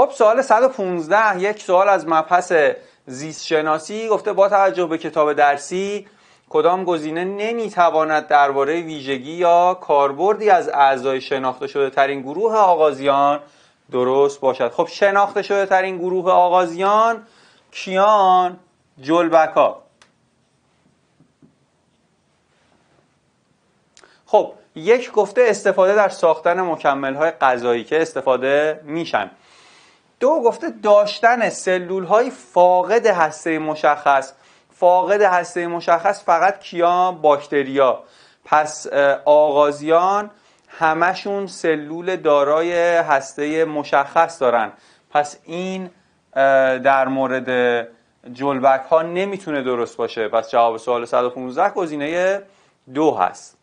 خب سوال 115 یک سوال از مبحث زیست شناسی گفته با توجه به کتاب درسی کدام گزینه نمیتواند درباره ویژگی یا کاربردی از اعضای شناخته شده ترین گروه آغازیان درست باشد خب شناخته شده ترین گروه آغازیان کیان جلبکا خب یک گفته استفاده در ساختن مکمل های غذایی که استفاده میشن دو گفته داشتن سلول های فاقد هسته مشخص فاقد هسته مشخص فقط کیا باکتریا پس آغازیان همشون سلول دارای هسته مشخص دارن پس این در مورد جلبک ها نمیتونه درست باشه پس جواب سوال 115 گزینه دو هست